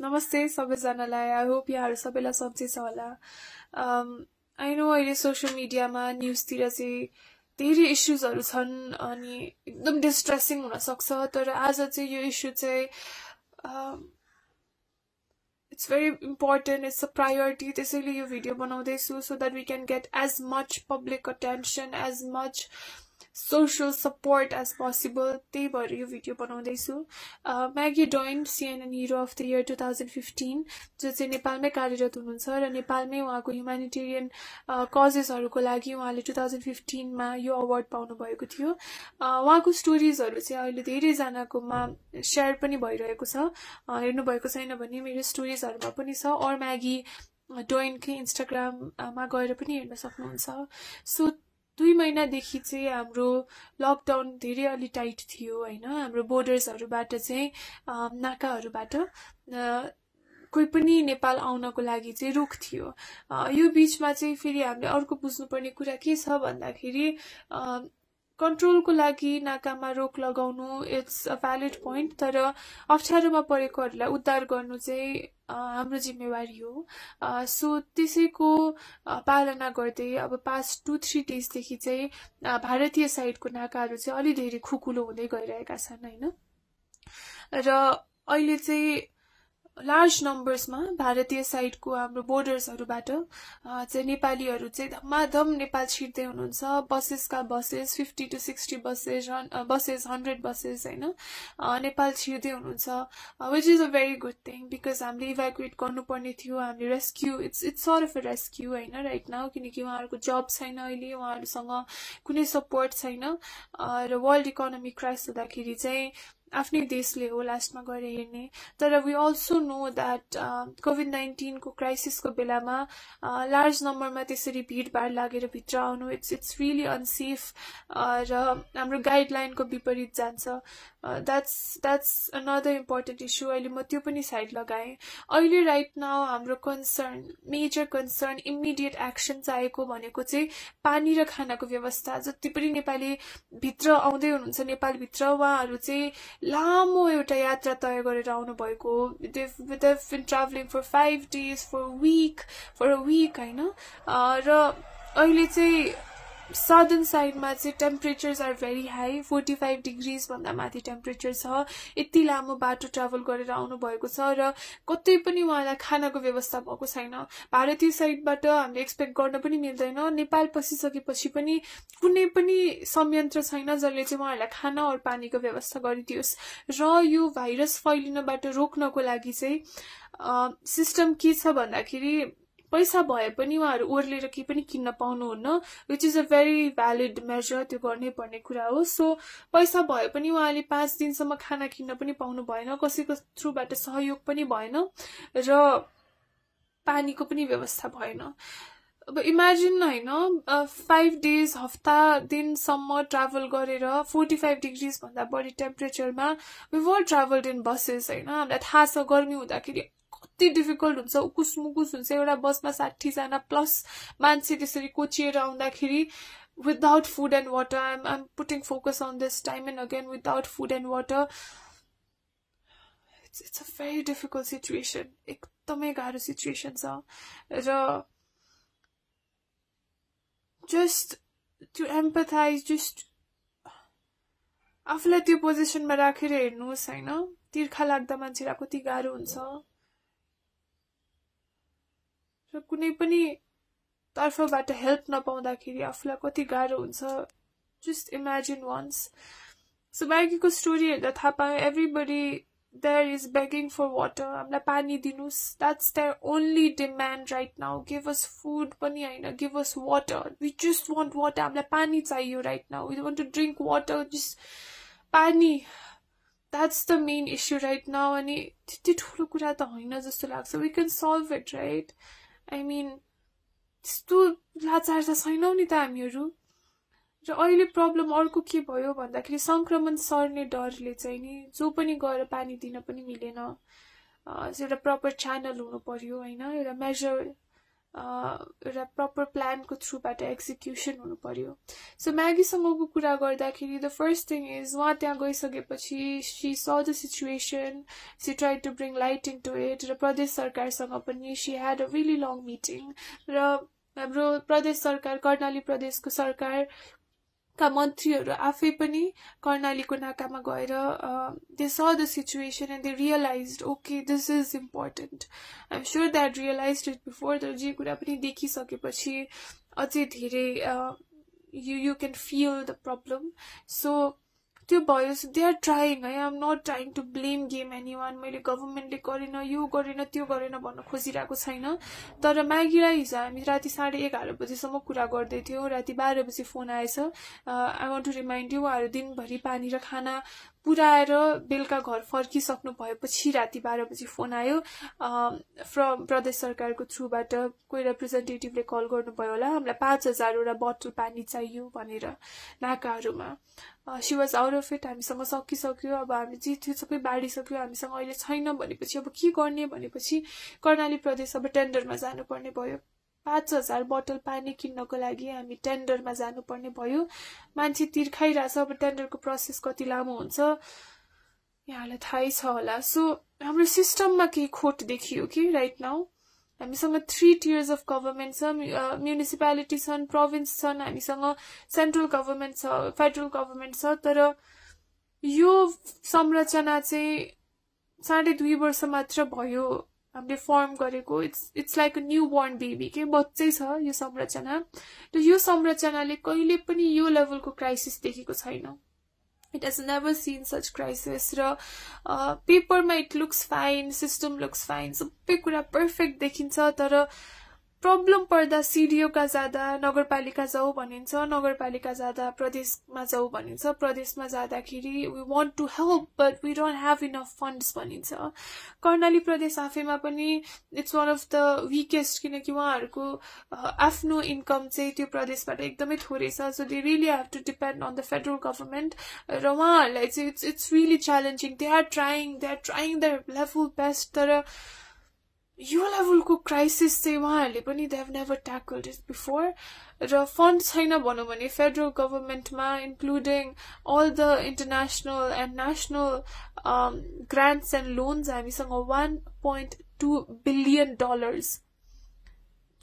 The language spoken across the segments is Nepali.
नमस्ते सबैजनालाई आई होप यहाँहरू सबैलाई सन्चै छ होला आई um, नो अहिले सोसियल मिडियामा न्युजतिर चाहिँ धेरै इस्युजहरू छन् अनि एकदम डिस्ट्रेसिङ हुनसक्छ तर आज चाहिँ यो इस्यु चाहिँ it's very important it's a priority त्यसैले यो भिडियो बनाउँदैछु so that we can get as much public attention as much social support as possible त्यही भएर यो भिडियो बनाउँदैछु Maggie Doyne CNN hero of the year two thousand fifteen जो चाहिँ नेपालमै कार्यरत हुनुहुन्छ र नेपालमै उहाँको ह्युमेनिटेरियन कजेसहरूको लागि उहाँले टु थाउजन्ड फिफ्टिनमा यो अवार्ड पाउनुभएको थियो उहाँको स्टोरिजहरू चाहिँ अहिले धेरैजनाकोमा सेयर पनि भइरहेको छ हेर्नुभएको छैन भने मेरो स्टोरिजहरूमा पनि छ अर म्यागी डोइनकै इन्स्टाग्राममा गएर पनि हेर्न सक्नुहुन्छ सो दुई महिनादेखि चाहिँ हाम्रो लकडाउन धेरै अलि टाइट थियो होइन हाम्रो बोर्डर्सहरूबाट चाहिँ नाकाहरूबाट कोही पनि नेपाल आउनको लागि चाहिँ रुख थियो यो बिचमा चाहिँ फेरि हामीले अर्को बुझ्नुपर्ने कुरा के छ भन्दाखेरि कन्ट्रोलको लागि नाकामा रोक लगाउनु इट्स अ भ्यालिड पोइन्ट तर अप्ठ्यारोमा परेकोहरूलाई उद्धार गर्नु चाहिँ हाम्रो जिम्मेवारी हो सो त्यसैको पालना गर्दै अब पास्ट टु थ्री डेजदेखि चाहिँ भारतीय साइडको नाकाहरू चाहिँ अलि धेरै खुकुलो हुँदै गइरहेका छन् होइन र अहिले चाहिँ लार्ज नम्बर्समा भारतीय साइडको हाम्रो बोर्डर्सहरूबाट चाहिँ नेपालीहरू चाहिँ धम्माधम नेपाल छिर्दै हुनुहुन्छ बसेसका बसेस फिफ्टी टु सिक्सटी बसेस बसेस हन्ड्रेड बसेस होइन नेपाल छिर्दै हुनुहुन्छ which is a very good thing because हामीले इभ्याकुएट गर्नुपर्ने थियो हामीले rescue it's it's sort of a rescue होइन राइट नाउ किनकि उहाँहरूको जब छैन अहिले उहाँहरूसँग कुनै सपोर्ट छैन र वर्ल्ड इकोनोमी क्राइस हुँदाखेरि चाहिँ आफ्नै देशले हो लास्टमा गएर हेर्ने तर we also know that Covid नाइन्टिनको क्राइसिसको बेलामा लार्ज uh, नम्बरमा त्यसरी भिडभाड लागेर भित्र आउनु इट्स इट्स रियली अनसेफ र हाम्रो गाइडलाइनको विपरीत जान्छ that's that's another important issue अहिले म त्यो पनि साइड लगाएँ अहिले राइट नाउ हाम्रो concern major concern immediate action चाहिएको भनेको चाहिँ पानी र खानाको व्यवस्था जति पनि नेपाली भित्र आउँदै हुनुहुन्छ नेपालभित्र उहाँहरू चाहिँ लामो एउटा यात्रा तय गरेर आउनुभएको they been travelling for five days for week for a week होइन र अहिले चाहिँ सदर्न साइडमा चाहिँ temperatures are very high forty five डिग्रिजभन्दा माथि टेम्परेचर छ यति लामो बाटो ट्राभल गरेर आउनुभएको छ र कतै पनि उहाँलाई खानाको व्यवस्था भएको छैन भारतीय साइडबाट हामीले एक्सपेक्ट गर्न पनि मिल्दैन नेपाल पसिसकेपछि पनि कुनै पनि संयन्त्र छैन जसले चाहिँ उहाँहरूलाई खाना अरू पानीको व्यवस्था गरिदियोस् र यो भाइरस फैलिनबाट रोक्नको लागि चाहिँ सिस्टम के छ भन्दाखेरि पैसा भए पनि उहाँहरू ओर्लेर केही पनि किन्न पाउनुहुन्न which is a very valid measure त्यो गर्नै पर्ने कुरा हो सो पैसा भए पनि उहाँले पाँच दिनसम्म खाना किन्न पनि पाउनु भएन कसैको थ्रुबाट सहयोग पनि भएन र पानीको पनि व्यवस्था भएन अब इमेजिन होइन फाइभ डेज हप्ता दिनसम्म ट्राभल गरेर फोर्टी फाइभ डिग्रिजभन्दा बढी टेम्परेचरमा we were travelled in buses होइन हामीलाई थाहा छ गर्मी हुँदाखेरि कति डिफिकल्ट हुन्छ उकुस मुकुस हुन्छ एउटा बसमा साठीजना प्लस मान्छे त्यसरी कोचिएर आउँदाखेरि without food and water I'm I'm putting focus on this time and again without food and water it's it's a very difficult situation एकदमै गाह्रो सिचुएसन छ र जस्ट त्यो एम्पथाइज जस्ट आफूलाई त्यो पोजिसनमा राखेर हेर्नुहोस् होइन तिर्खा लाग्दा मान्छेलाई कति गाह्रो हुन्छ र कुनै पनि तर्फबाट हेल्प नपाउँदाखेरि आफूलाई कति गाह्रो हुन्छ जस्ट इमेजिन वान्स सो म्यागीको स्टोरी हेर्दा थाहा पायो body there is begging for water हामीलाई पानी दिनुहोस् that's their only demand right now give us food पनि होइन give us water we just want water हामीलाई पानी चाहियो right now we want to drink water just पानी that's the main issue right now अनि त्यति ठुलो कुरा त होइन जस्तो लाग्छ we can solve it right I mean त्यस्तो लाचार त छैनौँ नि त हामीहरू र अहिले प्रब्लम अर्को के भयो भन्दाखेरि सङ्क्रमण सर्ने डरले चाहिँ नि जो पनि गएर पानी दिन पनि मिलेन एउटा प्रपर च्यानल हुनु पर्यो होइन एउटा मेजर एउटा प्रपर प्लानको थ्रुबाट एक्जिक्युसन हुनु पर्यो सो म्यागीसँगको कुरा गर्दाखेरि द फर्स्ट थिङ इज उहाँ त्यहाँ गइसकेपछि सी स the situation see try to bring lighting to it र प्रदेश सरकारसँग पनि she had a very long meeting र हाम्रो प्रदेश सरकार कर्णाली प्रदेशको सरकार का मन्त्रीहरू आफै पनि कर्णालीको नाकामा गएर they saw the situation and they realise okay this is important I am sure that realise it before तर जे कुरा पनि देखिसकेपछि अझै धेरै you you can feel the problem so त्यो भयो they are trying I am not trying to blame game any one मैले गभर्मेन्टले गरेन यो गरेन त्यो गरेन भन्न खोजिरहेको छैन तर मागिरा हिजो हामी राति साढे एघार बजीसम्म कुरा गर्दै थियौँ राति बाह्र बजी फोन आएछ I want to remind you उहाँहरू दिनभरि पानी र खाना पुऱ्याएर बेलुका घर फर्किसक्नु भएपछि राति बाह्र बजी फोन आयो फ्र प्रदेश सरकारको थ्रुबाट कोही रिप्रेजेन्टेटिभले कल गर्नुभयो होला हामीलाई पाँच हजारवटा बोतल पानी चाहियो भनेर नाकाहरूमा she was out of it हामीसँग सकिसक्यो अब हामी जे थियो सबै बाँडिसक्यो हामीसँग अहिले छैन भनेपछि अब के गर्ने भनेपछि कर्णाली प्रदेश अब टेन्डरमा जानुपर्ने भयो पाँच हजार बोतल पानी किन्नको लागि हामी टेन्डरमा जानुपर्ने भयो मान्छे तिर्खाइरहेछ अब टेन्डरको प्रोसेस कति लामो हुन्छ यहाँलाई थाहै छ होला सो हाम्रो सिस्टममा केही खोट देखियो कि राइट नाउ हामीसँग थ्री टियर्स अफ गभर्मेन्ट छ म्युनिसिपालिटी छन् प्रोभिन्स छन् हामीसँग सेन्ट्रल गभर्मेन्ट छ फेडरल गभर्मेन्ट छ तर यो संरचना चाहिँ साढे दुई वर्ष मात्र भयो हामीले फर्म गरेको it's it's like a newborn baby के बच्चै छ यो संरचना र यो संरचनाले कहिले पनि यो लेभलको क्राइसिस देखेको छैन it has never seen such crisis र पेपरमा it looks fine system looks fine सबै कुरा पर्फेक्ट देखिन्छ तर प्रब्लम पर्दा सिडिओका जाँदा नगरपालिका जाऊ भनिन्छ नगरपालिका जाँदा प्रदेशमा जाऊ भनिन्छ प्रदेशमा जाँदाखेरि we want to help but we don't have enough funds भनिन्छ कर्णाली प्रदेश आफैमा पनि it's one of the weakest किनकि उहाँहरूको आफ्नो इन्कम चाहिँ त्यो प्रदेशबाट एकदमै थोरै छ so they really have to depend on the federal government र उहाँहरूलाई चाहिँ it's it's really challenging they are trying they are trying the level best तर युवालाई वुलको क्राइसिस चाहिँ उहाँहरूले पनि they have never tackled it before र फन्ड छैन भनौँ भने फेडरल गभर्मेन्टमा including all the international and national grants and loans हामीसँग one point two billion dollars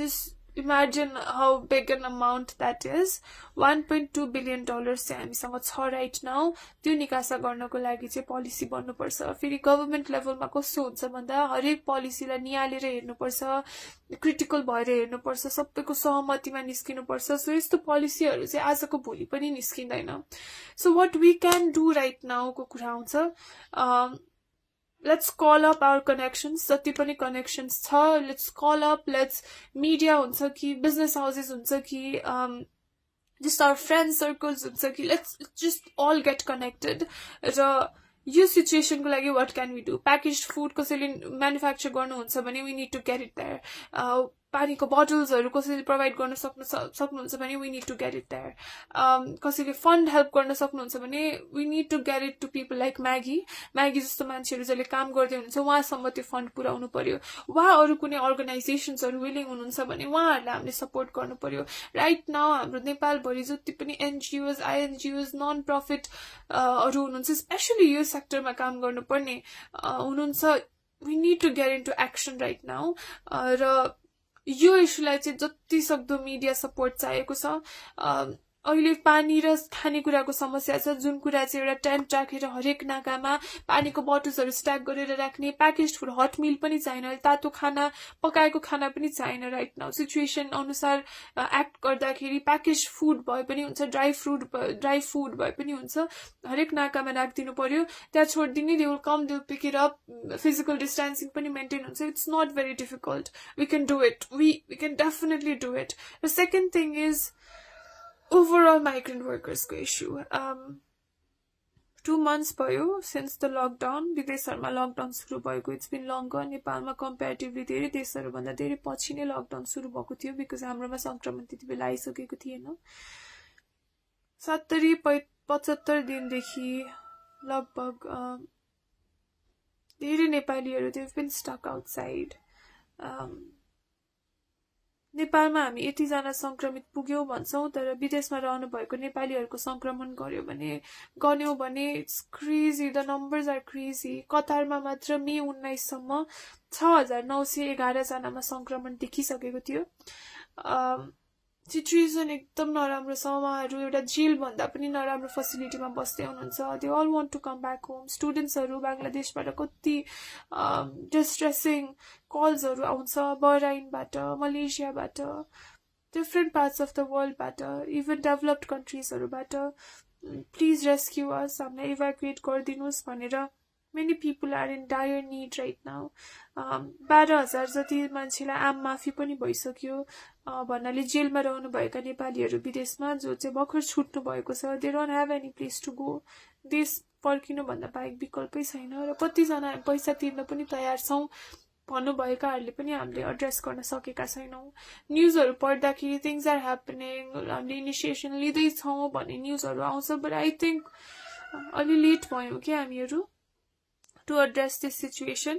just imagine how big an amount that is one point two billion dollars चाहिँ हामीसँग छ राइट नाउ त्यो निकासा गर्नको लागि चाहिँ पोलिसी बन्नुपर्छ फेरि गभर्मेन्ट लेभलमा कस्तो हुन्छ भन्दा हरेक पोलिसीलाई निहालेर हेर्नुपर्छ क्रिटिकल भएर हेर्नुपर्छ सबैको सहमतिमा निस्किनुपर्छ सो यस्तो पोलिसीहरू चाहिँ आजको भोलि पनि निस्किँदैन so what we can do right नाउको कुरा आउँछ let's call up our connections जति पनि कनेक्सन्स छ let's call up let's media हुन्छ कि बिजनेस हाउसेस हुन्छ कि जस्ट आवर फ्रेन्ड सर्कल्स हुन्छ कि let's just all get connected र यो सिचुएसनको लागि what can we do package food कसैले म्यानुफ्याक्चर गर्नुहुन्छ भने we need to carry that पानीको बोटल्सहरू कसैले प्रोभाइड गर्न सक्नु सक्नुहुन्छ भने we need to get it कसैले फन्ड हेल्प गर्न सक्नुहुन्छ भने we need to get it to people like Maggi Maggi जस्तो मान्छेहरू जसले काम गर्दै हुनुहुन्छ उहाँसम्म त्यो फन्ड पुऱ्याउनु पर्यो वा अरू कुनै अर्गनाइजेसन्सहरू विलिङ हुनुहुन्छ भने उहाँहरूलाई हामीले सपोर्ट गर्नु पर्यो राइट न हाम्रो नेपालभरि जति पनि एनजिओज आइएनजिओज नन प्रफिट हुनुहुन्छ स्पेसली यो सेक्टरमा काम गर्नुपर्ने uh, हुनुहुन्छ we need to get into action right now र यो इस्युलाई चाहिँ सक्दो मिडिया सपोर्ट चाहिएको छ अहिले पानी र खानेकुराको समस्या छ जुन कुरा चाहिँ एउटा टेन्ट राखेर हरेक नाकामा पानीको बटल्सहरू स्ट्याक गरेर राख्ने प्याकेज फुड मिल पनि चाहिएन तातो खाना पकाएको खाना पनि चाहिएन राइट नाउ सिचुएसन अनुसार एक्ट गर्दाखेरि प्याकेज फुड भए पनि हुन्छ ड्राई फ्रुट ड्राई फुड भए पनि हुन्छ हरेक नाकामा राखिदिनु पर्यो त्यहाँ छोडिदिने दे विल कम दे पिकेर फिजिकल डिस्टेन्सिङ पनि मेन्टेन हुन्छ it's not very difficult we can do it we we can definitely do it र second thing is overall migrant वर्कर्सको इस्यु टु मन्थ्स भयो सिन्स द लकडाउन विदेशहरूमा लकडाउन सुरु भएको इट्स बिन लङ्गर नेपालमा कम्पेरिटिभली धेरै देशहरूभन्दा धेरै पछि नै लकडाउन सुरु भएको थियो बिकज हाम्रोमा सङ्क्रमण त्यति बेला आइसकेको थिएन सत्तरी पै पचहत्तर दिनदेखि लगभग धेरै नेपालीहरू त्यो बिन स्टक आउटसाइड नेपालमा हामी यतिजना संक्रमित पुग्यौँ भन्छौँ तर विदेशमा रहनुभएको नेपालीहरूको संक्रमण गर्यो भने गन्यौँ भने it's crazy the numbers are crazy कतारमा मात्र मे उन्नाइससम्म छ हजार नौ सय एघारजनामा सङ्क्रमण देखिसकेको थियो सिचुएसन एकदम नराम्रो छ उहाँहरू एउटा जेलभन्दा पनि नराम्रो फेसिलिटीमा बस्दै हुनुहुन्छ they all want to come back home स्टुडेन्ट्सहरू बङ्गलादेशबाट कति डिस्ट्रेसिङ कल्सहरू आउँछ बहराइनबाट मलेसियाबाट डिफ्रेन्ट पार्ट्स अफ द वर्ल्डबाट इभन डेभलप्ड कन्ट्रिजहरूबाट प्लिज रेस्क्यु अस हामीलाई इभ्याकुएट गरिदिनुहोस् भनेर many people are in dire need right now बाह्र हजार जति मान्छेलाई आम माफी पनि भइसक्यो भन्नाले जेलमा रहनुभएका नेपालीहरू विदेशमा जो चाहिँ भर्खर छुट्नु भएको छ they don't have any place to go देश पर्किनुभन्दा बाहेक विकल्पै छैन र कतिजना पैसा तिर्न पनि तयार छौँ भन्नुभएकाहरूले पनि हामीले एड्रेस गर्न सकेका छैनौँ न्युजहरू पढ्दाखेरि थिङ्स आर ह्यापनिङ हामीले इनिसिएसन लिँदैछौँ भन्ने न्युजहरू आउँछ बट आई थिङ्क अलि लेट भयौँ कि हामीहरू टु एड्रेस दिस सिचुएसन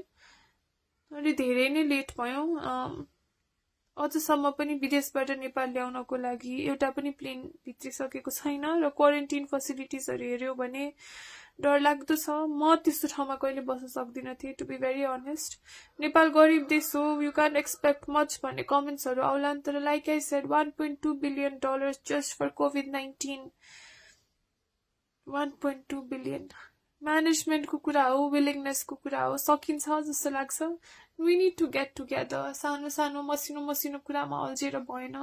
अनि धेरै नै लेट भयौँ अझसम्म पनि विदेशबाट नेपाल ल्याउनको लागि एउटा पनि प्लेन भित्रिसकेको छैन र क्वारेन्टिन फेसिलिटिजहरू हेऱ्यो भने डरलाग्दो छ म त्यस्तो ठाउँमा कहिले बस्न सक्दिनँ थिएँ to be very honest Nepal गरिब देश हो यु क्यान एक्सपेक्ट मच भन्ने कमेन्ट्सहरू आउलान् तर like I said one point two billion dollar just for covid nineteen one point two billion म्यानेजमेन्टको कुरा हो विलिङनेसको कुरा हो सकिन्छ जस्तो लाग्छ we need to get together सानो सानो मसिनो मसिनो कुरामा अल्झेर भएन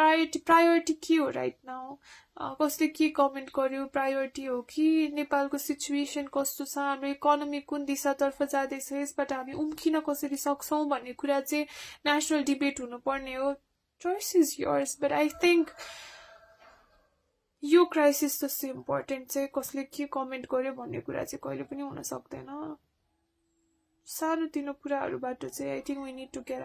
प्रायोरिटी प्रायोरिटी के हो राइट नाउ कसले के कमेन्ट गर्यो प्रायोरिटी हो कि नेपालको सिचुएसन कस्तो छ हाम्रो इकोनोमी कुन दिशातर्फ जाँदैछ यसबाट हामी उम्किन कसरी सक्छौँ भन्ने कुरा चाहिँ नेसनल डिबेट हुनुपर्ने हो choice is yours but I think यो क्राइसिस जस्तो इम्पोर्टेन्ट चाहिँ कसले के कमेन्ट गर्यो भन्ने कुरा चाहिँ कहिले पनि हुन सक्दैन सानोतिनो कुराहरूबाट चाहिँ I think we need to care